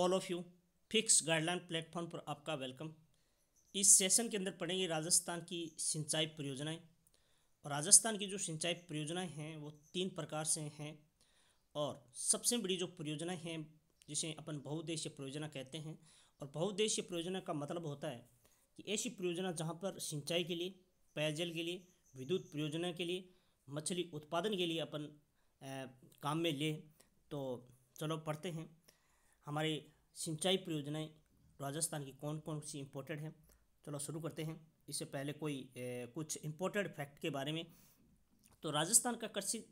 all of you fix guideline platform पर आपका welcome इस सेशन के अंदर पढ़ेंगे राजस्थान की सिंचाई परियोजनाएं और राजस्थान की जो सिंचाई परियोजनाएं हैं वो तीन प्रकार से हैं और सबसे बड़ी जो परियोजनाएं हैं जिसे अपन बहुउद्देश्य परियोजना कहते हैं और बहुउद्देश्य परियोजना का मतलब होता है कि ऐसी परियोजना जहाँ पर सिंचाई के लिए पेयजल के लिए विद्युत परियोजना के लिए मछली उत्पादन के लिए अपन आ, काम में ले तो चलो पढ़ते हैं हमारे सिंचाई परियोजनाएं राजस्थान की कौन कौन सी इम्पोर्टेड हैं चलो शुरू करते हैं इससे पहले कोई ए, कुछ इम्पोर्टेड फैक्ट के बारे में तो राजस्थान का कृषि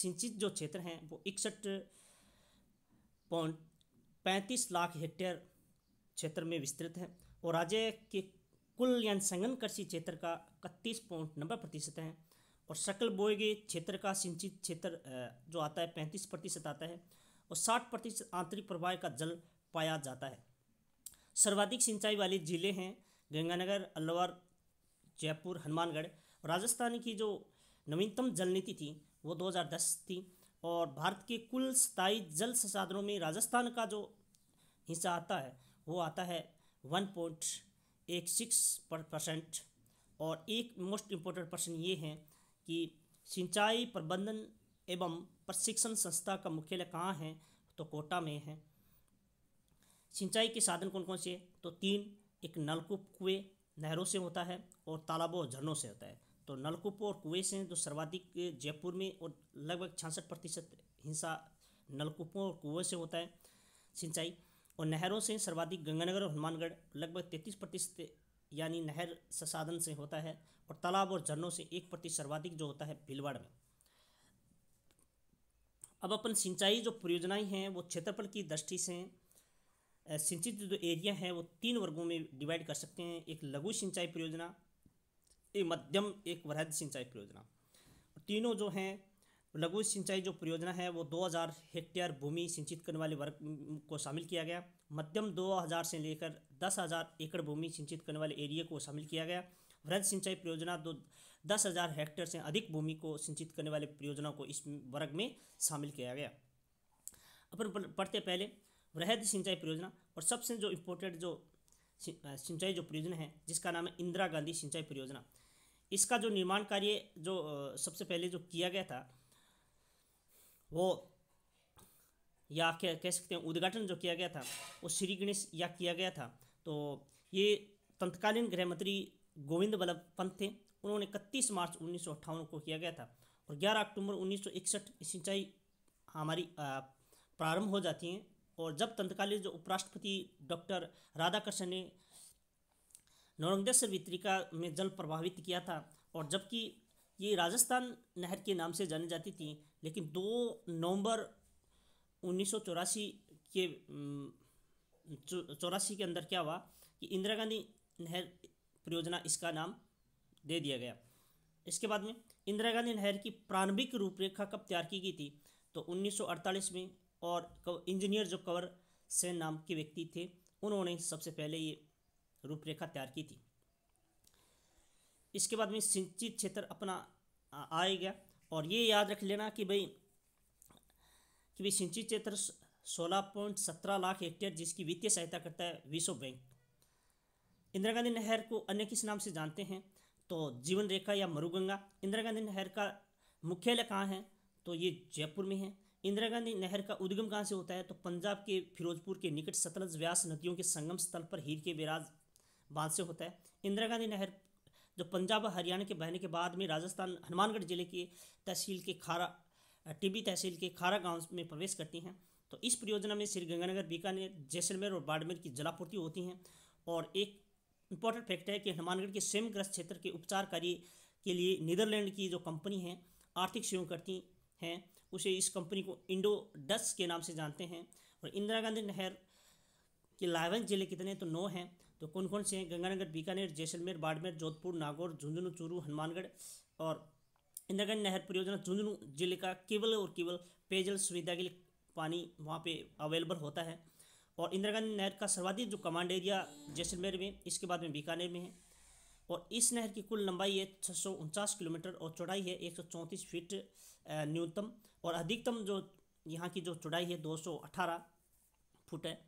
सिंचित जो क्षेत्र हैं वो इकसठ पॉइंट पैंतीस लाख हेक्टेयर क्षेत्र में विस्तृत है और राज्य के कुल संगन कृषि क्षेत्र का इकतीस पॉइंट नब्बे प्रतिशत है और शकल बोएगे क्षेत्र का सिंचित क्षेत्र जो आता है पैंतीस प्रतिशत आता है और साठ प्रतिशत आंतरिक प्रवाह का जल पाया जाता है सर्वाधिक सिंचाई वाले ज़िले हैं गंगानगर अलवर जयपुर हनुमानगढ़ राजस्थान की जो नवीनतम जल नीति थी वो 2010 थी और भारत के कुल स्थायी जल संसाधनों में राजस्थान का जो हिस्सा आता है वो आता है वन पॉइंट एक सिक्स पर परसेंट और एक मोस्ट इम्पोर्टेंट पर्सन ये हैं कि सिंचाई प्रबंधन एवं प्रशिक्षण संस्था का मुख्यालय कहाँ है तो कोटा में है सिंचाई के साधन कौन कौन से तो तीन एक नलकूप कुएँ नहरों से होता है और तालाबों और झरनों से होता है तो नलकूप और कुएँ से जो सर्वाधिक जयपुर में और लगभग छियासठ प्रतिशत हिंसा नलकूपों और कुएँ से होता है सिंचाई और नहरों से सर्वाधिक गंगानगर और हनुमानगढ़ लगभग तैंतीस प्रतिशत यानी नहर संसाधन से होता है और तालाब और झरनों से एक प्रतिशत सर्वाधिक जो होता है भीलवाड़ में अब अपन सिंचाई जो परियोजनाएं हैं वो क्षेत्रफल की दृष्टि से सिंचित जो एरिया है वो तीन वर्गों में डिवाइड कर सकते हैं एक लघु सिंचाई परियोजना एक मध्यम एक वृहद सिंचाई परियोजना तीनों जो हैं लघु सिंचाई जो परियोजना है वो 2000 हेक्टेयर भूमि सिंचित करने वाले वर्ग को शामिल किया गया मध्यम 2000 से लेकर 10000 एकड़ भूमि सिंचित करने वाले एरिया को शामिल किया गया वृहद सिंचाई परियोजना दो दस हज़ार हेक्टेयर से अधिक भूमि को सिंचित करने वाले परियोजना को इस वर्ग में शामिल किया गया अपन पढ़ते पहले वृहद सिंचाई परियोजना और सबसे जो इम्पोर्टेंट जो सिंचाई जो परियोजना है जिसका नाम है इंदिरा गांधी सिंचाई परियोजना इसका जो निर्माण कार्य जो सबसे पहले जो किया गया था वो या कह कह सकते हैं उद्घाटन जो किया गया था वो श्री गणेश या किया गया था तो ये तत्कालीन गृह मंत्री गोविंद वल्लभ पंत थे उन्होंने इकतीस मार्च उन्नीस को किया गया था और 11 अक्टूबर उन्नीस सिंचाई हमारी प्रारंभ हो जाती हैं और जब तंत्रकालीन जो उपराष्ट्रपति डॉक्टर राधाकृष्ण ने नौरंगदेश्वर वितरिका में जल प्रभावित किया था और जबकि ये राजस्थान नहर के नाम से जानी जाती थी लेकिन दो नवंबर उन्नीस के चौरासी के अंदर क्या हुआ कि इंदिरा गांधी नहर परियोजना इसका नाम दे दिया गया इसके बाद में इंदिरा गांधी नहर की प्रारंभिक रूपरेखा कब तैयार की गई थी तो 1948 में और इंजीनियर जो कंवर सेन नाम के व्यक्ति थे उन्होंने सबसे पहले ये रूपरेखा तैयार की थी इसके बाद में सिंचित क्षेत्र अपना गया और ये याद रख लेना कि भाई कि भाई सिंचित क्षेत्र सोलह पॉइंट सत्रह लाख हेक्टेयर जिसकी वित्तीय सहायता करता है विश्व बैंक इंदिरा गांधी नहर को अन्य किस नाम से जानते हैं तो जीवन रेखा या मरुगंगा इंदिरा गांधी नहर का मुख्यालय कहाँ है तो ये जयपुर में है इंदिरा गांधी नहर का उद्गम कहाँ से होता है तो पंजाब के फिरोजपुर के निकट सतलज व्यास नदियों के संगम स्थल पर हीर के बिराज बांध से होता है इंदिरा गांधी नहर जो पंजाब और हरियाणा के बहने के बाद में राजस्थान हनुमानगढ़ जिले की तहसील के खारा टिब्बी तहसील के खारा गांव में प्रवेश करती हैं तो इस परियोजना में श्री गंगानगर बीकानेर जैसलमेर और बाड़मेर की जलापूर्ति होती हैं और एक इंपॉर्टेंट फैक्ट है कि हनुमानगढ़ के स्वयंग्रस्त क्षेत्र के उपचार कार्य के लिए नीदरलैंड की जो कंपनी है आर्थिक सहयोग करती हैं उसे इस कंपनी को इंडो डस्ट के नाम से जानते हैं और इंदिरा गांधी नहर के लावन जिले कितने तो नौ हैं तो कौन कौन से हैं गंगानगर बीकानेर जैसलमेर बाड़मेर जोधपुर नागौर झुंझुनू चूरू हनुमानगढ़ और इंदिरा गांधी नहर परियोजना झुंझुनू जिले का केवल और केवल पेयजल सुविधा के लिए पानी वहाँ पे अवेलेबल होता है और इंदिरा गांधी नहर का सर्वाधिक जो कमांड एरिया जैसलमेर में इसके बाद में बीकानेर में है और इस नहर की कुल लंबाई है छः किलोमीटर और चौड़ाई है एक फीट न्यूनतम और अधिकतम जो यहाँ की जो चौड़ाई है दो फुट है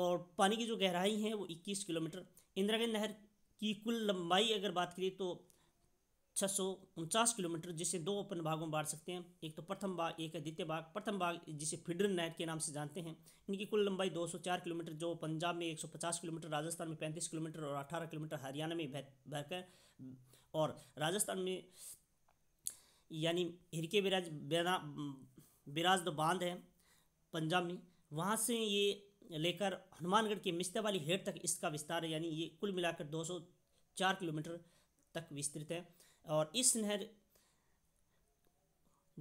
और पानी की जो गहराई है वो 21 किलोमीटर इंदिरा गांधी नहर की कुल लंबाई अगर बात करें तो छः किलोमीटर जिसे दो ओपन भागों में बांट सकते हैं एक तो प्रथम भाग एक है द्वितीय भाग प्रथम भाग जिसे फिडरन नहर के नाम से जानते हैं इनकी कुल लंबाई 204 किलोमीटर जो पंजाब में 150 किलोमीटर राजस्थान में 35 किलोमीटर और 18 किलोमीटर हरियाणा में बहकर और राजस्थान में यानी हिरके बिराज बिराज दो बांध है पंजाब में वहाँ से ये लेकर हनुमानगढ़ के वाली हेड तक इसका विस्तार है यानी ये कुल मिलाकर दो किलोमीटर तक विस्तृत है और इस नहर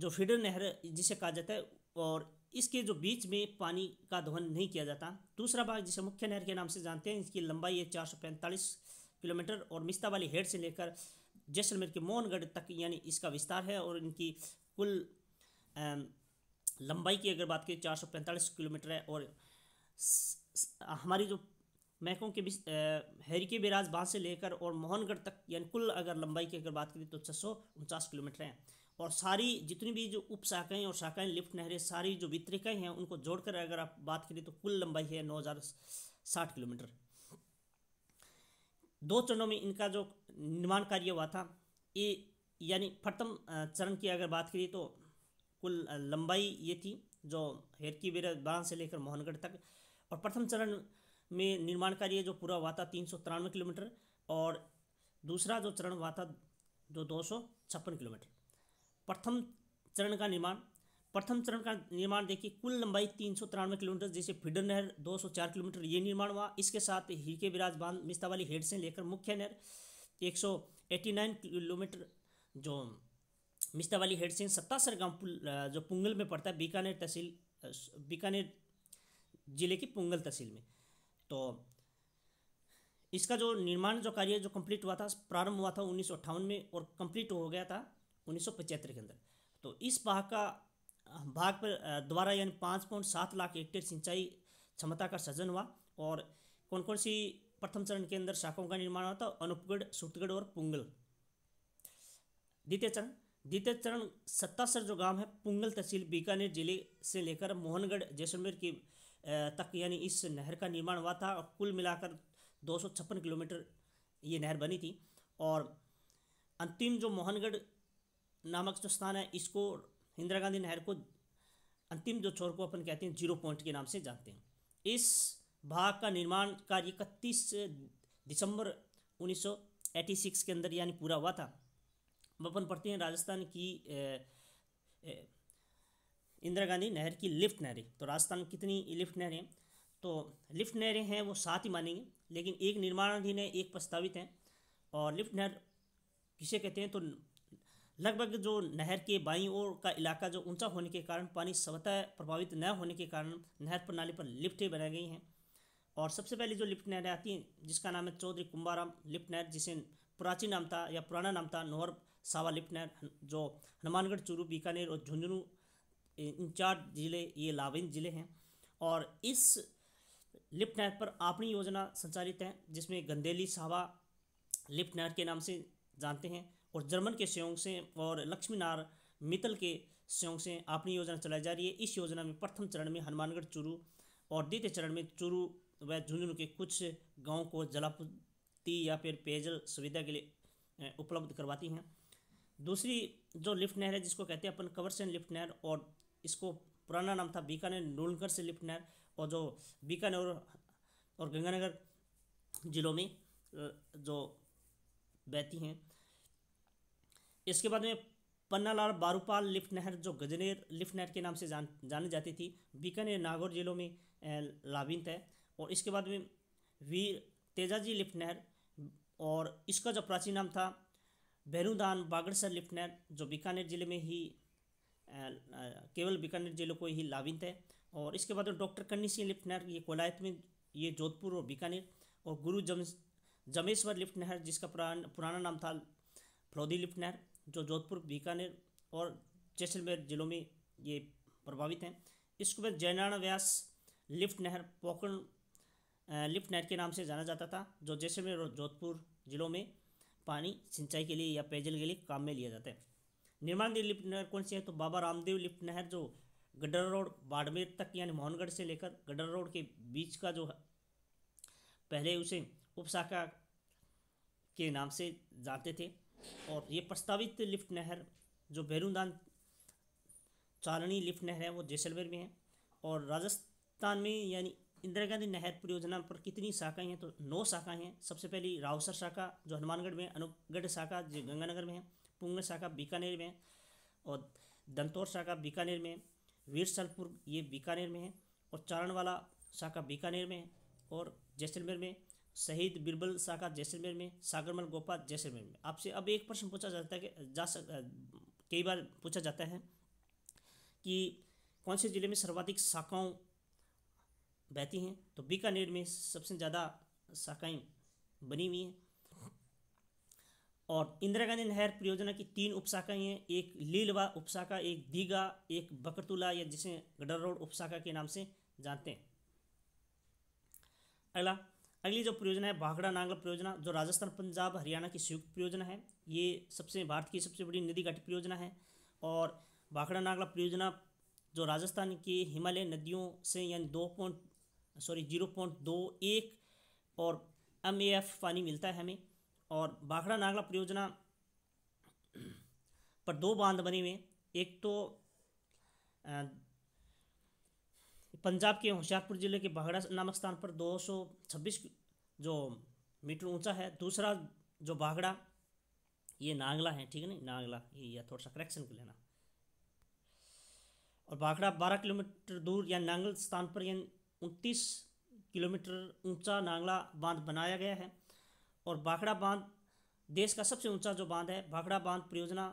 जो फीडर नहर जिसे कहा जाता है और इसके जो बीच में पानी का दोहन नहीं किया जाता दूसरा भाग जिसे मुख्य नहर के नाम से जानते हैं इसकी लंबाई है चार सौ पैंतालीस किलोमीटर और मिस्ता वाली हेड से लेकर जैसलमेर के मोहनगढ़ तक यानी इसका विस्तार है और इनकी कुल लंबाई की अगर बात करें चार सौ पैंतालीस किलोमीटर है और हमारी जो महकों के बीच हैरी के बैराज बांध से लेकर और मोहनगढ़ तक यानी कुल अगर लंबाई की अगर बात करें तो छः सौ उनचास किलोमीटर हैं और सारी जितनी भी जो उप शाखाएँ और शाखाएँ लिफ्ट नहरें सारी जो वितरिकाएँ हैं उनको जोड़कर अगर आप बात करें तो कुल लंबाई है नौ हज़ार साठ किलोमीटर दो चरणों में इनका जो निर्माण कार्य हुआ था ये यानी प्रथम चरण की अगर बात करें तो कुल लंबाई ये थी जो हेरकी बेरा बांध से लेकर मोहनगढ़ तक और प्रथम चरण में निर्माण कार्य जो पूरा हुआ था तीन किलोमीटर और दूसरा जो चरण हुआ था जो दो किलोमीटर प्रथम चरण का निर्माण प्रथम चरण का निर्माण देखिए कुल लंबाई तीन किलोमीटर जैसे फिडर नहर 204 किलोमीटर ये निर्माण हुआ इसके साथ ही के विराज बांध वाली हेड से लेकर मुख्य नहर 189 किलोमीटर जो मिस्तावाली हेड से सत्तासर गाँव जो पुंगल में पड़ता है बीकानेर तहसील बीकानेर जिले की पुंगल तहसील में तो इसका जो निर्माण जो कार्य जो कंप्लीट हुआ था प्रारंभ हुआ था उन्नीस में और कंप्लीट हो गया था उन्नीस के अंदर तो इस भाग का भाग पर द्वारा यानी पाँच पॉइंट सात लाख हेक्टेयर सिंचाई क्षमता का सृजन हुआ और कौन कौन सी प्रथम चरण के अंदर शाखाओं का निर्माण हुआ था अनुपगढ़ सुतगढ़ और पुंगल द्वितीय चरण द्वितीय चरण सत्तासर जो गांव है पुंगल तहसील बीकानेर जिले से लेकर मोहनगढ़ जैसलमेर की तक यानी इस नहर का निर्माण हुआ था और कुल मिलाकर दो किलोमीटर ये नहर बनी थी और अंतिम जो मोहनगढ़ नामक जो स्थान है इसको इंदिरा गांधी नहर को अंतिम जो छोर को अपन कहते हैं जीरो पॉइंट के नाम से जानते हैं इस भाग का निर्माण कार्य इकतीस दिसंबर 1986 के अंदर यानी पूरा हुआ था अपन पढ़ते हैं राजस्थान की ए, ए, इंदिरा गांधी नहर की लिफ्ट नहरें तो राजस्थान में कितनी लिफ्ट नहरें हैं तो लिफ्ट नहरें हैं वो सात ही मानेंगे लेकिन एक निर्माणाधीन है एक प्रस्तावित है और लिफ्ट नहर किसे कहते हैं तो लगभग जो नहर के बाई ओर का इलाका जो ऊंचा होने के कारण पानी स्वतः प्रभावित न होने के कारण नहर प्रणाली पर लिफ्टें बनाई गई हैं और सबसे पहले जो लिफ्ट नहरें आती हैं जिसका नाम है चौधरी कुंभाराम लिफ्ट नहर जिसे प्राचीन नाम था या पुराना नाम था नोहर सावा लिफ्ट नहर जो हनुमानगढ़ चूरू बीकानेर और झुंझुनू इन चार जिले ये लावेन ज़िले हैं और इस लिफ्ट नहर पर आपनी योजना संचालित है जिसमें गंदेली सावा लिफ्ट नहर के नाम से जानते हैं और जर्मन के सहयोग से और लक्ष्मीनार मित्तल के सहयोग से आपणी योजना चलाई जा रही है इस योजना में प्रथम चरण में हनुमानगढ़ चूरू और द्वितीय चरण में चूरू व झुंझुनू के कुछ गाँव को जलापूर्ति या फिर पेयजल सुविधा के लिए उपलब्ध करवाती हैं दूसरी जो लिफ्ट नहर है जिसको कहते हैं अपन कवरसेन लिफ्ट नहर और इसको पुराना नाम था बीकानेर नूलगढ़ से लिफ्ट नहर और जो बीकानेर और गंगानगर जिलों में जो बहती हैं इसके बाद में पन्नालाल बारूपाल लिफ्ट नहर जो गजनेर लिफ्ट नहर के नाम से जान जानी जाती थी बीकानेर नागौर जिलों में लाभिंत है और इसके बाद में वीर तेजाजी लिफ्ट नहर और इसका जो प्राचीन नाम था बैरूदान बागड़सर लिफ्ट नहर जो बीकानेर जिले में ही केवल बीकानेर जिले को ही लाभित है और इसके बाद डॉक्टर कन्नी सिंह लिफ्ट नहर ये कोलायत में ये जोधपुर और बीकानेर और गुरु जम जमेश्वर लिफ्ट नहर जिसका पुरान, पुराना नाम था फ्लोदी लिफ्ट नहर जो जोधपुर बीकानेर और जैसलमेर जिलों में ये प्रभावित हैं इसके बाद जयनारायण व्यास लिफ्ट नहर पोकरण लिफ्ट नहर के नाम से जाना जाता था जो जैसलमेर और जोधपुर ज़िलों में पानी सिंचाई के लिए या पेयजल के लिए काम में लिया जाता है निर्माणधीन लिफ्ट नहर कौन सी है तो बाबा रामदेव लिफ्ट नहर जो गडर रोड बाड़मेर तक यानी मोहनगढ़ से लेकर गडर रोड के बीच का जो पहले उसे उपशाखा के नाम से जानते थे और ये प्रस्तावित लिफ्ट नहर जो बैरूदान चारणी लिफ्ट नहर है वो जैसलमेर में है और राजस्थान में यानी इंदिरा गांधी नहर परियोजना पर कितनी शाखाएं हैं तो नौ शाखाएं हैं सबसे पहली रावसर शाखा जो हनुमानगढ़ में अनुपगढ़ शाखा जो गंगानगर में है पुंग शाखा बीकानेर में और दंतौर शाखा बीकानेर में वीरसलपुर ये बीकानेर में है और चारणवाला शाखा बीकानेर में है और जैसलमेर में शहीद बिरबल शाखा जैसलमेर में सागरमल गोपा जैसलमेर में आपसे अब एक प्रश्न पूछा जाता है कि जा सक कई बार पूछा जाता है कि कौन से ज़िले में सर्वाधिक शाखाओं बहती हैं तो बीकानेर में सबसे ज़्यादा शाखाएँ बनी हुई हैं और इंदिरा गांधी नहर परियोजना की तीन उपशाखाएं हैं एक लीलवा उपशाखा एक दीघा एक बकरतुला या जिसे गडर रोड उपशाखा के नाम से जानते हैं अगला अगली जो परियोजना है भाखड़ा नांगल परियोजना जो राजस्थान पंजाब हरियाणा की संयुक्त परियोजना है ये सबसे भारत की सबसे बड़ी नदी घाटी परियोजना है और भाखड़ा नांगला परियोजना जो राजस्थान की हिमालय नदियों से यानी दो पॉइंट सॉरी जीरो पॉइंट दो एक और एम ए एफ पानी मिलता है हमें और बाघड़ा नागला परियोजना पर दो बांध बने हुए एक तो पंजाब के होशियारपुर ज़िले के बाघड़ा नामक स्थान पर 226 जो मीटर ऊंचा है दूसरा जो बाघड़ा ये नागला है ठीक है ना नागला ये थोड़ा सा करेक्शन कर लेना और बाघड़ा बारह किलोमीटर दूर या नांगल स्थान पर यानी उनतीस किलोमीटर ऊंचा नांगला बांध बनाया गया है और भाखड़ा बांध देश का सबसे ऊंचा जो बांध है भाखड़ा बांध परियोजना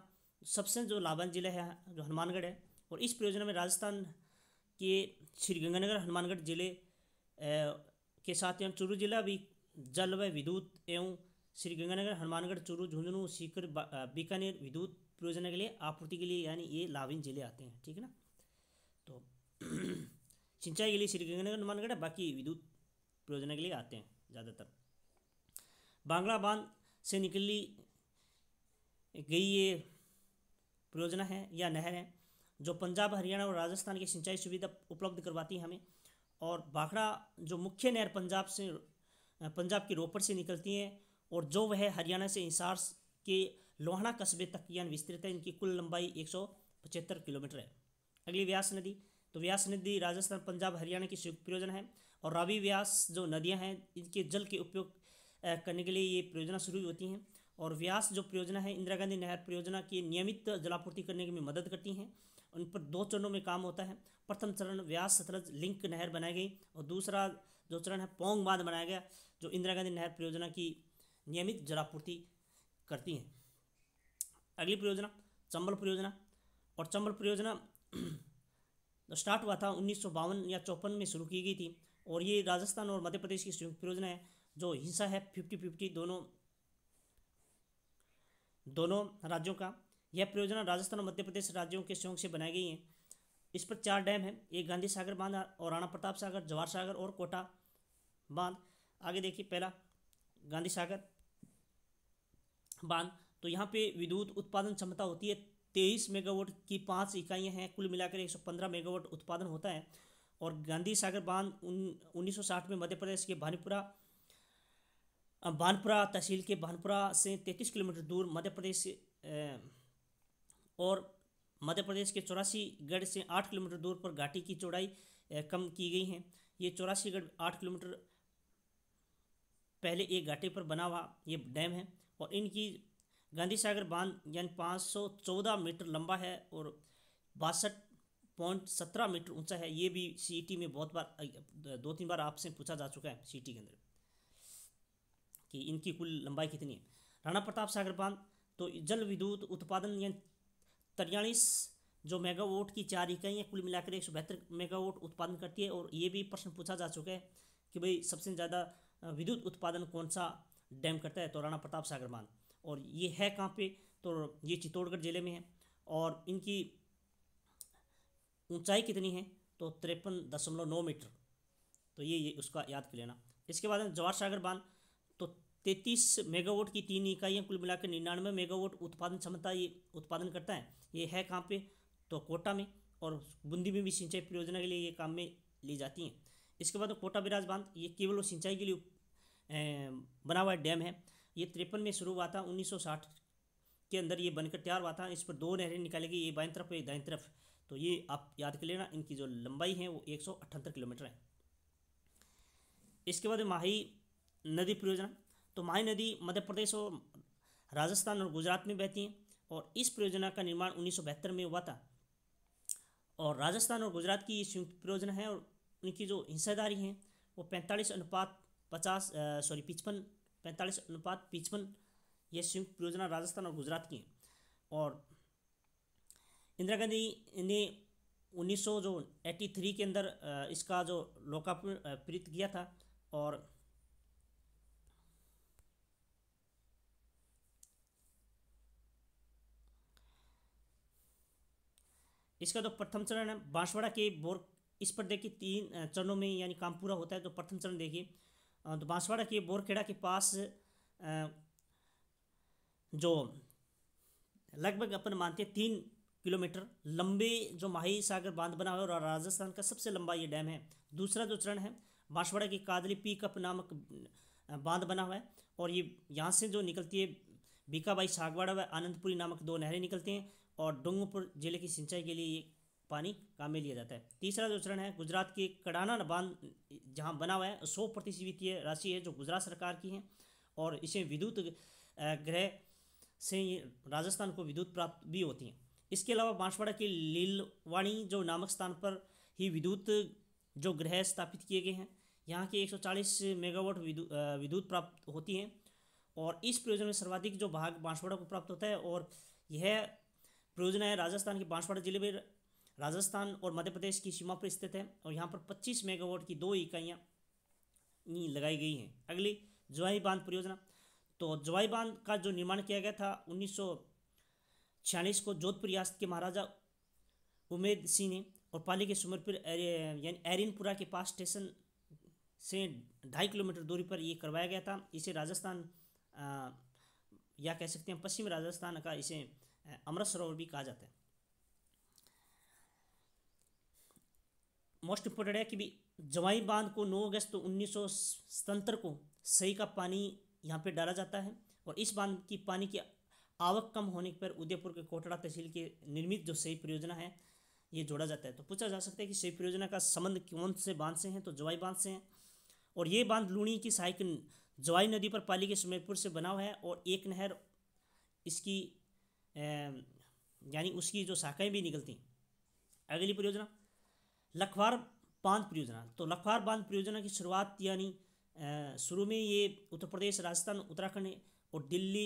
सबसे जो लाभान जिले है जो हनुमानगढ़ है और इस परियोजना में राजस्थान के श्रीगंगानगर हनुमानगढ़ जिले के साथ एवं चूरू जिला भी जल व विद्युत एवं श्रीगंगानगर हनुमानगढ़ चूरू झुंझुनू सीकर बीकानेर विद्युत परियोजना के लिए आपूर्ति के लिए यानी ये लाभिन जिले आते हैं ठीक है ना तो सिंचाई के लिए श्रीगंगानगर हनुमानगढ़ बाकी विद्युत परियोजना के लिए आते हैं ज़्यादातर बांगड़ा बांध से निकली गई ये परियोजना है या नहर है जो पंजाब हरियाणा और राजस्थान की सिंचाई सुविधा उपलब्ध करवाती है हमें और भाखड़ा जो मुख्य नहर पंजाब से पंजाब की रोपड़ से निकलती है और जो वह हरियाणा से हिसार के लोहाना कस्बे तक यानी विस्तृत है इनकी कुल लंबाई एक किलोमीटर है अगली व्यास नदी तो व्यास नदी राजस्थान पंजाब हरियाणा की संयुक्त प्रयोजन है और रावी व्यास जो नदियां हैं इनके जल के उपयोग करने के लिए ये परियोजना शुरू होती हैं और व्यास जो परियोजना है इंदिरा गांधी नहर परियोजना की नियमित जलापूर्ति करने में मदद करती हैं उन पर दो चरणों में काम होता है प्रथम चरण व्यास सतलज लिंक नहर बनाई गई और दूसरा जो चरण है पोंग बांध बनाया गया जो इंदिरा गांधी नहर परियोजना की नियमित जलापूर्ति करती हैं अगली परियोजना चंबल परियोजना और चंबल परियोजना स्टार्ट हुआ था उन्नीस या चौपन में शुरू की गई थी और ये राजस्थान और मध्य प्रदेश की संयुक्त परियोजना है जो हिस्सा है फिफ्टी फिफ्टी दोनों दोनों राज्यों का यह परियोजना राजस्थान और मध्य प्रदेश राज्यों के सहयोग से बनाई गई है इस पर चार डैम हैं एक गांधी सागर बांध और राणा प्रताप सागर जवाहर सागर और कोटा बांध आगे देखिए पहला गांधी सागर बांध तो यहाँ पे विद्युत उत्पादन क्षमता होती है तेईस मेगावाट की पाँच इकाइयाँ हैं कुल मिलाकर एक सौ पंद्रह मेगावाट उत्पादन होता है और गांधी सागर बांध सौ साठ में मध्य प्रदेश के भानीपुरा बानपुरा तहसील के बानपुरा से 33 किलोमीटर दूर मध्य प्रदेश और मध्य प्रदेश के चौरासी गढ़ से 8 किलोमीटर दूर पर घाटी की चौड़ाई कम की गई है ये चौरासी गढ़ आठ किलोमीटर पहले एक घाटे पर बना हुआ ये डैम है और इनकी गांधी सागर बांध यानी 514 मीटर लंबा है और बासठ पॉइंट सत्रह मीटर ऊंचा है ये भी सीटी e में बहुत बार दो तीन बार आपसे पूछा जा चुका है सीईटी e के अंदर कि इनकी कुल लंबाई कितनी है राणा प्रताप सागर बांध तो जल विद्युत उत्पादन यानी तिरयालीस जो मेगावाट की चार इकाई हैं कुल मिलाकर एक सौ बहत्तर मेगावाट उत्पादन करती है और ये भी प्रश्न पूछा जा चुका है कि भाई सबसे ज़्यादा विद्युत उत्पादन कौन सा डैम करता है तो राणा प्रताप सागर बांध और ये है कहाँ पे तो ये चित्तौड़गढ़ जिले में है और इनकी ऊंचाई कितनी है तो तिरपन दशमलव नौ मीटर तो ये, ये उसका याद कर लेना इसके बाद जवाहर सागर बांध तैतीस मेगावाट की तीन इकाइयाँ कुल मिलाकर निन्यानवे मेगावाट उत्पादन क्षमता ये उत्पादन करता है ये है कहाँ पे तो कोटा में और बूंदी में भी सिंचाई परियोजना के लिए ये काम में ली जाती हैं इसके बाद कोटा बिराज बांध ये केवल और सिंचाई के लिए बना हुआ डैम है ये तिरपन में शुरू हुआ था उन्नीस के अंदर ये बनकर तैयार हुआ था इस पर दो नहरें निकाली गई ये बाएं तरफ एक ये दाएं तरफ तो ये आप याद कर लेना इनकी जो लंबाई है वो एक किलोमीटर है इसके बाद माही नदी परियोजना तो माही नदी मध्य प्रदेश और राजस्थान और गुजरात में बहती हैं और इस परियोजना का निर्माण उन्नीस में हुआ था और राजस्थान और गुजरात की संयुक्त परियोजना है और उनकी जो हिस्सेदारी है वो पैंतालीस अनुपात पचास सॉरी पिचपन पैंतालीस अनुपात पिचपन ये संयुक्त परियोजना राजस्थान और गुजरात की है और इंदिरा गांधी ने उन्नीस जो एट्टी थ्री के अंदर इसका जो लोकार्पण लोकार्पित किया था और इसका जो प्रथम चरण है बांसवाड़ा के बोर इस पर देखिए तीन चरणों में यानी काम पूरा होता है तो प्रथम चरण देखिए तो बांसवाड़ा के बोरखेड़ा के पास जो लगभग अपन मानते हैं तीन किलोमीटर लंबे जो माही सागर बांध बना हुआ है और राजस्थान का सबसे लंबा ये डैम है दूसरा जो चरण है बांसवाड़ा की कादली पीकअप नामक बांध बना हुआ है और ये यहाँ से जो निकलती है बीकाबाई सागवाड़ा व आनंदपुरी नामक दो नहरें निकलती हैं और डोंगपुर जिले की सिंचाई के लिए पानी काम में लिया जाता है तीसरा जो चरण है गुजरात के कड़ाना बांध जहाँ बना हुआ है सौ प्रतिशत राशि है जो गुजरात सरकार की है और इसे विद्युत ग्रह से राजस्थान को विद्युत प्राप्त भी होती है इसके अलावा बांसवाड़ा के लीलवाणी जो नामक स्थान पर ही विद्युत जो ग्रह स्थापित किए गए हैं यहाँ के 140 मेगावाट विद्युत प्राप्त होती हैं और इस प्रयोजन में सर्वाधिक जो भाग बांसवाड़ा को प्राप्त होता है और यह परियोजना है राजस्थान के बांसवाड़ा जिले में राजस्थान और मध्य प्रदेश की सीमा पर स्थित है और यहाँ पर 25 मेगावाट की दो इकाइयाँ लगाई गई हैं अगली जवाई बांध परियोजना तो जवाई बांध का जो निर्माण किया गया था उन्नीस को जोधपुर रियासत के महाराजा उमेद सिंह ने और पाली के सुमरपुर यानी एरिनपुरा के पास स्टेशन से ढाई किलोमीटर दूरी पर ये करवाया गया था इसे राजस्थान आ, या कह सकते हैं पश्चिम राजस्थान का इसे अमृत सरोवर भी कहा जाता है मोस्ट इम्पोर्टेंट है कि भी जवाई बांध को 9 अगस्त तो उन्नीस को सही का पानी यहाँ पे डाला जाता है और इस बांध की पानी की आवक कम होने पर उदयपुर के कोटड़ा तहसील के निर्मित जो सही परियोजना है ये जोड़ा जाता है तो पूछा जा सकता है कि सही परियोजना का संबंध कौन से बांध से हैं तो जवाई बांध से हैं और ये बांध लूणी की सहायक जवाई नदी पर पाली के सुमेरपुर से बना हुआ है और एक नहर इसकी यानी उसकी जो शाखाएँ भी निकलती हैं अगली परियोजना लखवार बांध परियोजना तो लखवार बांध परियोजना की शुरुआत यानी शुरू में ये उत्तर प्रदेश राजस्थान उत्तराखंड और दिल्ली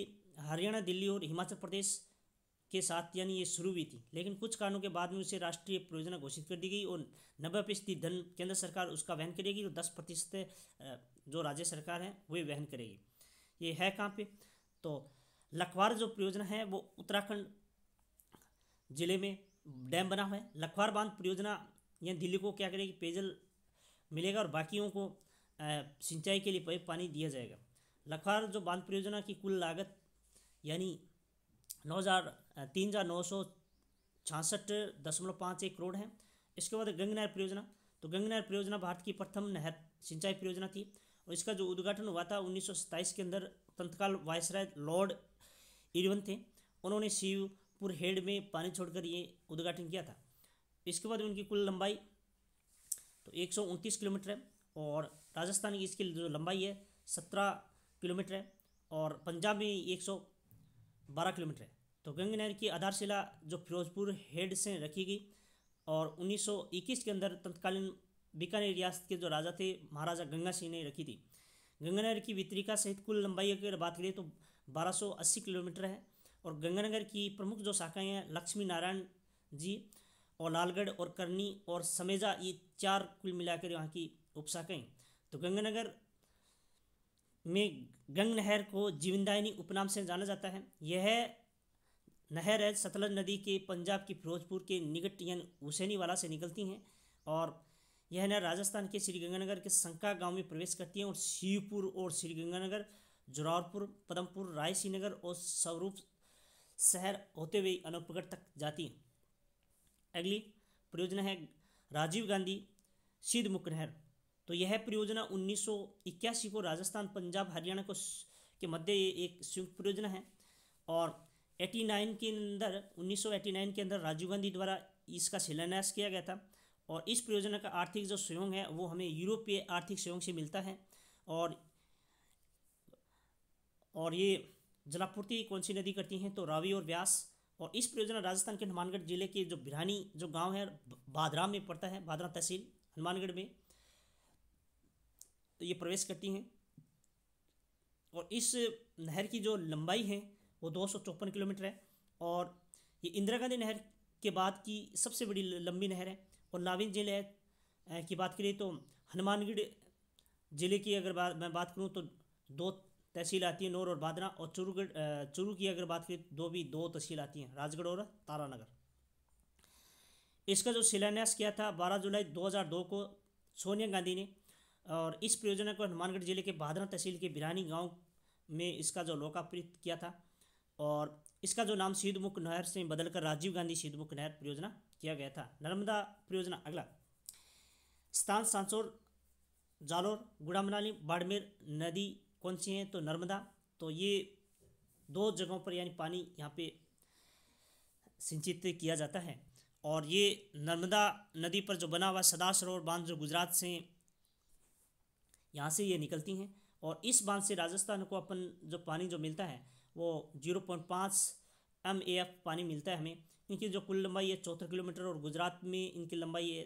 हरियाणा दिल्ली और हिमाचल प्रदेश के साथ यानी ये शुरू हुई थी लेकिन कुछ कारणों के बाद में उसे राष्ट्रीय परियोजना घोषित कर दी गई और नब्बे फीसदी धन केंद्र सरकार उसका वहन करेगी और दस प्रतिशत जो राज्य सरकार है वे वहन करेगी ये है कहाँ पे तो लखवार जो परियोजना है वो उत्तराखंड जिले में डैम बना हुआ है लखवार बांध परियोजना यानी दिल्ली को क्या करेगी पेयजल मिलेगा और बाकियों को सिंचाई के लिए पानी दिया जाएगा लखवार जो बांध परियोजना की कुल लागत यानी नौ हज़ार तीन हज़ार नौ सौ छियासठ दशमलव पाँच एक करोड़ है इसके बाद गंग नहर परियोजना तो गंग नहर परियोजना भारत की प्रथम नहर सिंचाई परियोजना थी और इसका जो उद्घाटन हुआ था उन्नीस के अंदर तंत्रकाल वायसराय लॉर्ड इरवन थे उन्होंने शिवपुर हेड में पानी छोड़कर ये उद्घाटन किया था इसके बाद उनकी कुल लंबाई तो एक किलोमीटर है और राजस्थान की इसकी जो लंबाई है सत्रह किलोमीटर है और पंजाब में एक सौ बारह किलोमीटर है तो गंगा नहर की आधारशिला जो फिरोजपुर हेड से रखी गई और 1921 के अंदर तत्कालीन बीकानेर रियासत के जो राजा थे महाराजा गंगा सिंह ने रखी थी गंगा नहर की वितरिका सहित कुल लंबाई अगर बात करें तो 1280 किलोमीटर है और गंगानगर की प्रमुख जो शाखाएँ हैं लक्ष्मी नारायण जी और लालगढ़ और करनी और समेजा ये चार कुल मिलाकर यहाँ की उपशाखाएँ तो गंगानगर में गंग नहर को जीवनदायनी उपनाम से जाना जाता है यह नहर है सतलज नदी के पंजाब की फिरोजपुर के निकट यानी हुसैनी वाला से निकलती हैं और यह नहर राजस्थान के श्रीगंगानगर के संका गांव में प्रवेश करती है और शिवपुर और श्रीगंगानगर जोरारपुर पदमपुर राय नगर और स्वरूप शहर होते हुए अनूपगढ़ तक जाती है अगली परियोजना है राजीव गांधी सिद्धमुख नहर तो यह परियोजना उन्नीस को राजस्थान पंजाब हरियाणा को के मध्य एक संयुक्त परियोजना है और 89 के अंदर 1989 के अंदर राजीव गांधी द्वारा इसका शिलान्यास किया गया था और इस परियोजना का आर्थिक जो सहयोग है वो हमें यूरोपीय आर्थिक सहयोग से मिलता है और और ये जलापूर्ति कौन सी नदी करती हैं तो रावी और व्यास और इस परियोजना राजस्थान के हनुमानगढ़ जिले के जो बिरानी जो गांव है भादरा में पड़ता है भादरा तहसील हनुमानगढ़ में तो ये प्रवेश करती हैं और इस नहर की जो लंबाई है वो दो किलोमीटर है और ये इंदिरा गांधी नहर के बाद की सबसे बड़ी लंबी नहर है और नाविन जिले की बात करें तो हनुमानगढ़ ज़िले की अगर बात मैं बात करूँ तो दो तहसील आती है नोर और बादना और चुरूगढ़ चुरू की अगर बात करें दो भी दो तहसील आती हैं राजगढ़ और तारानगर इसका जो शिलान्यास किया था 12 जुलाई 2002 को सोनिया गांधी ने और इस परियोजना को हनुमानगढ़ जिले के बादरा तहसील के बिरानी गांव में इसका जो लोकार्पित किया था और इसका जो नाम सीधमुख नहर से बदलकर राजीव गांधी सीधमुख नहर परियोजना किया गया था नर्मदा परियोजना अगला स्थान सांसोर जालोर गुड़ामनाली बाड़मेर नदी कौन सी हैं तो नर्मदा तो ये दो जगहों पर यानी पानी यहाँ पे सिंचित किया जाता है और ये नर्मदा नदी पर जो बना हुआ सदा सरोवर बांध जो गुजरात से यहाँ से ये निकलती हैं और इस बांध से राजस्थान को अपन जो पानी जो मिलता है वो जीरो पॉइंट पाँच एम ए एफ पानी मिलता है हमें इनकी जो कुल लंबाई है चौथा किलोमीटर और गुजरात में इनकी लंबाई है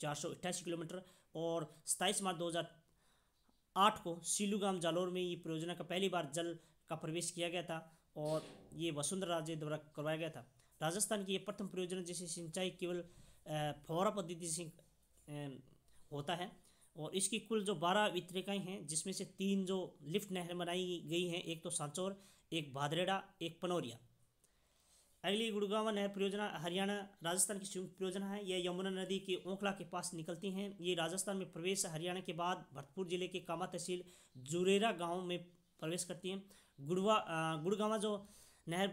चार सौ अट्ठासी किलोमीटर और सताईस मार्च दो हज़ार आठ को सिलूगाम जालोर में ये परियोजना का पहली बार जल का प्रवेश किया गया था और ये वसुंधरा राजे द्वारा करवाया गया था राजस्थान की ये प्रथम परियोजना जिसे सिंचाई केवल फौरा पद्धति से होता है और इसकी कुल जो बारह वितरिकाएँ हैं जिसमें से तीन जो लिफ्ट नहर बनाई गई हैं एक तो सांचौर एक भादरेड़ा एक पनौरिया अगली गुड़गावा नहर परियोजना हरियाणा राजस्थान की संयुक्त परियोजना है यह यमुना नदी के ओखला के पास निकलती हैं ये राजस्थान में प्रवेश हरियाणा के बाद भरतपुर जिले के कामा तहसील जुरेरा गांव में प्रवेश करती हैं गुड़वा गुड़गावा जो नहर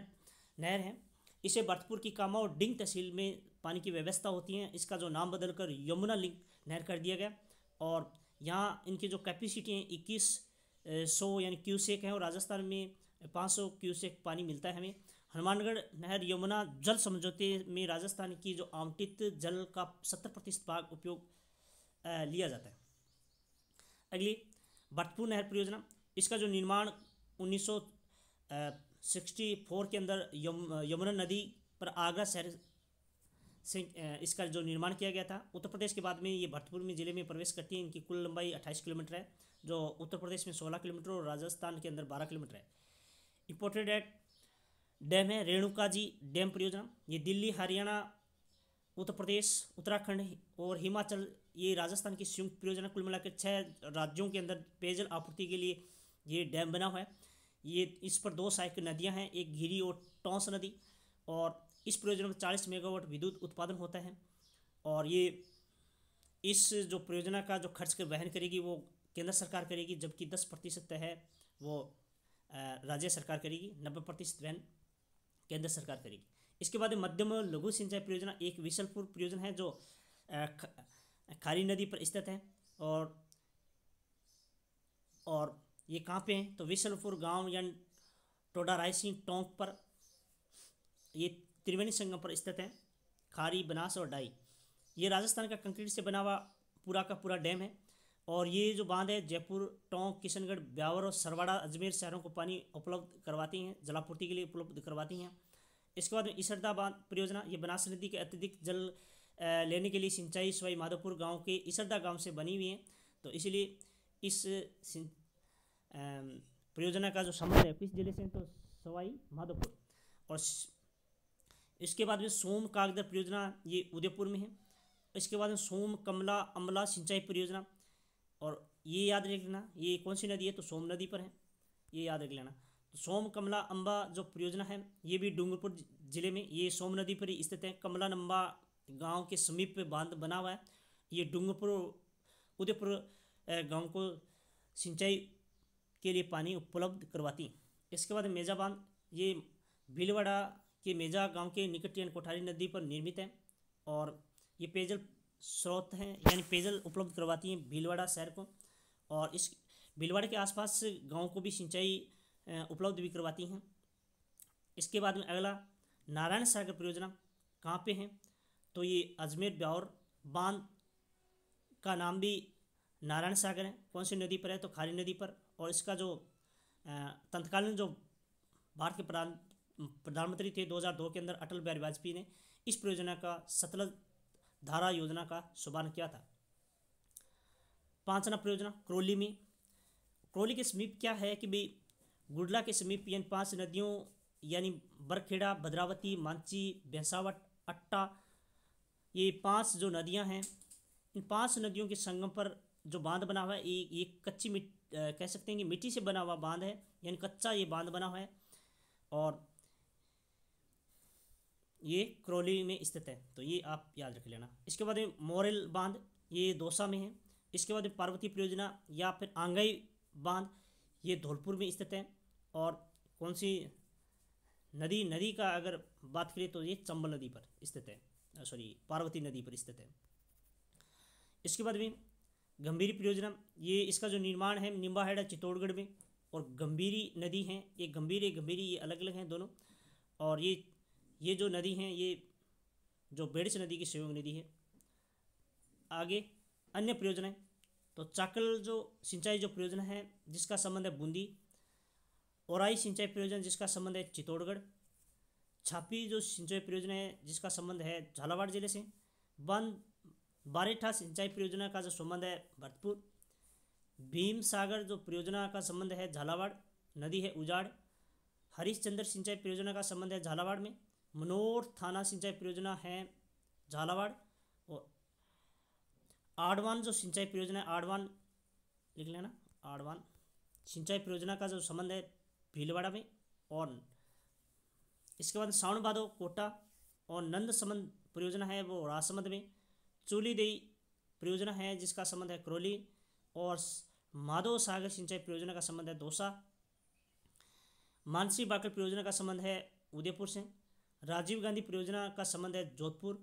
नहर है इसे भरतपुर की कामा और डिंग तहसील में पानी की व्यवस्था होती है इसका जो नाम बदलकर यमुना लिंक नहर कर दिया गया और यहाँ इनकी जो कैपेसिटी है इक्कीस सौ यानी क्यूसेक है और राजस्थान में पाँच सौ क्यूसेक पानी मिलता है हमें हनुमानगढ़ नहर यमुना जल समझौते में राजस्थान की जो आवंटित जल का सत्तर प्रतिशत भाग उपयोग लिया जाता है अगली भरतपुर नहर परियोजना इसका जो निर्माण 1964 के अंदर यमुना नदी पर आगरा शहर से इसका जो निर्माण किया गया था उत्तर प्रदेश के बाद में ये भरतपुर में ज़िले में प्रवेश करती है इनकी कुल लंबाई 28 किलोमीटर है जो उत्तर प्रदेश में 16 किलोमीटर और राजस्थान के अंदर 12 किलोमीटर है इम्पोर्टेड एट डैम है रेणुका जी डैम परियोजना ये दिल्ली हरियाणा उत्तर प्रदेश उत्तराखंड और हिमाचल ये राजस्थान की संयुक्त परियोजना कुल मिलाकर छः राज्यों के अंदर पेयजल आपूर्ति के लिए ये डैम बना हुआ है ये इस पर दो सहायक नदियां हैं एक घिरी और टोंस नदी और इस परियोजना में चालीस मेगावाट विद्युत उत्पादन होता है और ये इस जो परियोजना का जो खर्च कर वहन करेगी वो केंद्र सरकार करेगी जबकि दस प्रतिशत है वो राज्य सरकार करेगी नब्बे प्रतिशत वहन केंद्र सरकार करेगी इसके बाद मध्यम और लघु सिंचाई परियोजना एक विशलपुर परियोजना है जो खारी नदी पर स्थित है और और ये कहाँ पे है तो विशलपुर गांव या टोडा सिंह टोंक पर ये त्रिवेणी संगम पर स्थित है खारी बनास और डाई ये राजस्थान का कंक्रीट से बना हुआ पूरा का पूरा डैम है और ये जो बांध है जयपुर टोंक किशनगढ़ ब्यावर और सरवाड़ा अजमेर शहरों को पानी उपलब्ध करवाती हैं जलापूर्ति के लिए उपलब्ध करवाती हैं इसके बाद में ईसरदा बांध परियोजना ये बनास नदी के अत्यधिक जल लेने के लिए सिंचाई सवाई माधोपुर गांव के ईसरदा गांव से बनी हुई है तो इसलिए इस परियोजना का जो संबंध है किस जिले से तो सवाई माधोपुर और इसके बाद में सोम कागदर परियोजना ये उदयपुर में है इसके बाद में सोम कमला अमला सिंचाई परियोजना और ये याद रख लेना ये कौन सी नदी है तो सोम नदी पर है ये याद रख लेना तो सोम कमला अम्बा जो परियोजना है ये भी डूंगरपुर जिले में ये सोम नदी पर ही स्थित है कमला नंबा गांव के समीप पे बांध बना हुआ है ये डूंगरपुर उदयपुर गांव को सिंचाई के लिए पानी उपलब्ध करवाती इसके बाद मेजा बांध ये भीलवाड़ा के मेजा गांव के निकट कोठारी नदी पर निर्मित है और ये पेयजल स्रोत हैं यानी पेयजल उपलब्ध करवाती हैं भीलवाड़ा शहर को और इस भीलवाड़ा के आसपास गाँव को भी सिंचाई उपलब्ध भी करवाती हैं इसके बाद में अगला नारायण सागर परियोजना कहाँ पे है तो ये अजमेर ब्यावर बांध का नाम भी नारायण सागर है कौन सी नदी पर है तो खारी नदी पर और इसका जो तत्कालीन जो भारत के प्रधान प्रधानमंत्री थे 2002 के अंदर अटल बिहारी वाजपेयी ने इस परियोजना का सतलज धारा योजना का शुभारंभ किया था पाँच नंबर परियोजना क्रोली में क्रोली के समीप क्या है कि भाई गुडला के समीप यानी पांच नदियों यानी बरखेड़ा भद्रावती मांची भैंसावट अट्टा ये पांच जो नदियां हैं इन पांच नदियों के संगम पर जो बांध बना हुआ है ये ये कच्ची मिट कह सकते हैं कि मिट्टी से बना हुआ बांध है यानी कच्चा ये बांध बना हुआ है और ये क्रोली में स्थित है तो ये आप याद रख लेना इसके बाद में मोरल बांध ये दौसा में है इसके बाद में पार्वती परियोजना या फिर आंगाई बांध ये धौलपुर में स्थित है और कौन सी नदी नदी का अगर बात करें तो ये चंबल नदी पर स्थित है सॉरी पार्वती नदी पर स्थित है इसके बाद में गंभीरी परियोजना ये इसका जो निर्माण है निम्बाहेड़ा चित्तौड़गढ़ में और गंभीरी नदी है ये गंभीर गंभीरी ये अलग अलग हैं दोनों और ये ये जो नदी हैं ये जो बेड़च नदी की संयोग नदी है आगे अन्य प्रयोजन तो चाकल जो सिंचाई जो प्रयोजन है जिसका संबंध है बूंदी औराई सिंचाई प्रयोजन जिसका संबंध है चित्तौड़गढ़ छापी जो सिंचाई परियोजना है जिसका संबंध है झालावाड़ जिले से बंद बारेठा सिंचाई परियोजना का जो संबंध है भरतपुर भीम सागर जो परियोजना का संबंध है झालावाड़ नदी है उजाड़ हरिश्चंद्र सिंचाई परियोजना का संबंध है झालावाड़ में मनोर थाना सिंचाई परियोजना है झालावाड़ और आडवान जो सिंचाई परियोजना है आडवान लिख लेना आडवान सिंचाई परियोजना का जो संबंध है भीलवाड़ा में और इसके बाद सावन भादो कोटा और नंद संबंध परियोजना है वो राजसमंद में चूली देई परियोजना है जिसका संबंध है करौली और माधव सागर सिंचाई परियोजना का संबंध है दौसा मानसी बाकर परियोजना का संबंध है उदयपुर से राजीव गांधी परियोजना का संबंध है जोधपुर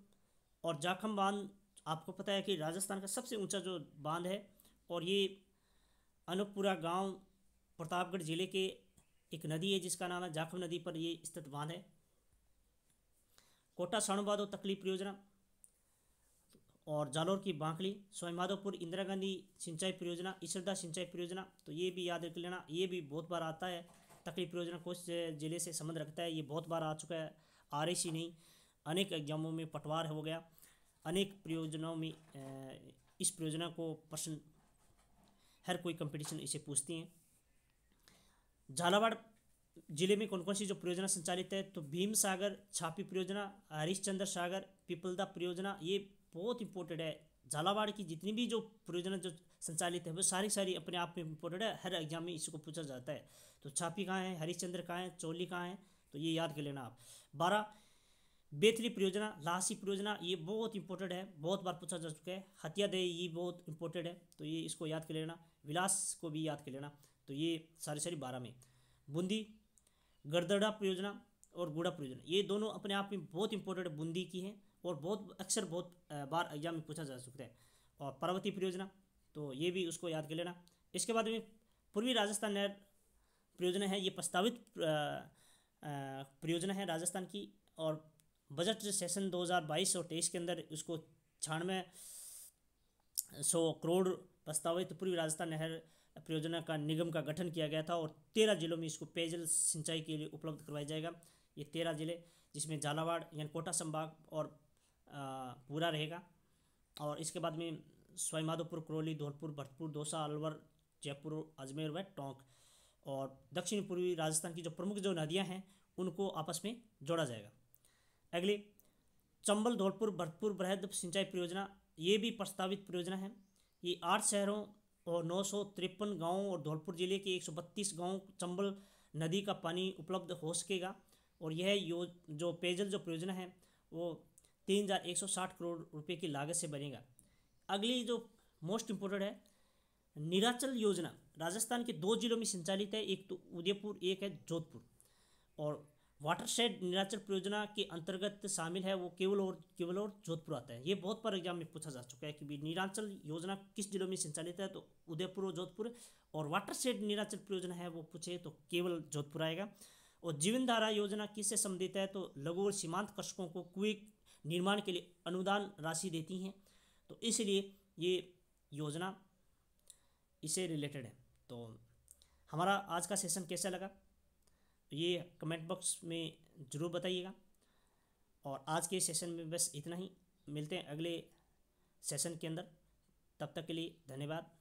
और जाखम बांध आपको पता है कि राजस्थान का सबसे ऊंचा जो बांध है और ये अनुपुरा गांव प्रतापगढ़ जिले के एक नदी है जिसका नाम है जाखम नदी पर ये स्थित बांध है कोटा स्वर्णबाद तकलीफ तकली परियोजना और जालौर की बांकली स्वयंमाधोपुर इंदिरा गांधी सिंचाई परियोजना ईश्वरदा सिंचाई परियोजना तो ये भी याद रख लेना ये भी बहुत बार आता है तकली परियोजना कोच जिले से संबंध रखता है ये बहुत बार आ चुका है आर ही नहीं अनेक एग्जामों में पटवार हो गया अनेक प्रयोजनों में इस प्रयोजना को प्रश्न हर कोई कंपटीशन इसे पूछती हैं झालावाड़ जिले में कौन कौन सी जो परियोजना संचालित है तो भीम सागर छापी परियोजना हरिश्चंद्र सागर पिपलदा परियोजना ये बहुत इंपॉर्टेंट है झालावाड़ की जितनी भी जो परियोजना जो संचालित है वो सारी सारी अपने आप में इंपॉर्टेंट है हर एग्जाम में इसको पूछा जाता है तो छापी कहाँ है हरिश्चंद्र कहाँ है चोली कहाँ है तो ये याद कर लेना आप बारह बेहतरी परियोजना लासी परियोजना ये बहुत इंपॉर्टेंट है बहुत बार पूछा जा चुका है हत्या दे ये बहुत इंपॉर्टेंट है तो ये इसको याद कर लेना विलास को भी याद कर लेना तो ये सारे सारी बारह में बूंदी गर्दड़ा परियोजना और गुड़ा परियोजना ये दोनों अपने आप में बहुत इंपॉर्टेंट बूंदी की है और बहुत अक्सर बहुत बार एग्जाम में पूछा जा सकता है और पर्वती परियोजना तो ये भी उसको याद कर लेना इसके बाद में पूर्वी राजस्थान नहर परियोजना है ये प्रस्तावित परियोजना है राजस्थान की और बजट सेशन 2022 और तेईस के अंदर उसको छियानवे सौ करोड़ प्रस्तावित पूर्वी राजस्थान नहर परियोजना का निगम का गठन किया गया था और तेरह जिलों में इसको पेयजल सिंचाई के लिए उपलब्ध करवाया जाएगा ये तेरह जिले जिसमें झालावाड़ यानी कोटा संभाग और पूरा रहेगा और इसके बाद में स्वाईमाधोपुर करौली धौलपुर भरतपुर दौसा अलवर जयपुर अजमेर व टोंक और दक्षिण पूर्वी राजस्थान की जो प्रमुख जो नदियाँ हैं उनको आपस में जोड़ा जाएगा अगले चंबल धौलपुर भरतपुर बृहद सिंचाई परियोजना ये भी प्रस्तावित परियोजना है ये आठ शहरों और नौ सौ तिरपन गाँवों और धौलपुर जिले के एक सौ बत्तीस गाँव चंबल नदी का पानी उपलब्ध हो सकेगा और यह यो जो पेयजल जो परियोजना है वो तीन हज़ार एक सौ साठ करोड़ रुपए की लागत से बनेगा अगली जो मोस्ट इम्पोर्टेंट है निराचल योजना राजस्थान के दो जिलों में संचालित है एक तो उदयपुर एक है जोधपुर और वाटर शेड निराचर परियोजना के अंतर्गत शामिल है वो केवल और केवल और जोधपुर आता है ये बहुत बार एग्जाम में पूछा जा चुका है कि निराचल योजना किस जिलों में संचालित है तो उदयपुर और जोधपुर और वाटर शेड निराचर परियोजना है वो पूछे तो केवल जोधपुर आएगा और जीवन धारा योजना किससे संबंधित है तो लघु और सीमांत कृषकों को कुएं निर्माण के लिए अनुदान राशि देती हैं तो इसलिए ये योजना इसे रिलेटेड है तो हमारा आज का सेशन कैसा लगा ये कमेंट बॉक्स में ज़रूर बताइएगा और आज के सेशन में बस इतना ही मिलते हैं अगले सेशन के अंदर तब तक के लिए धन्यवाद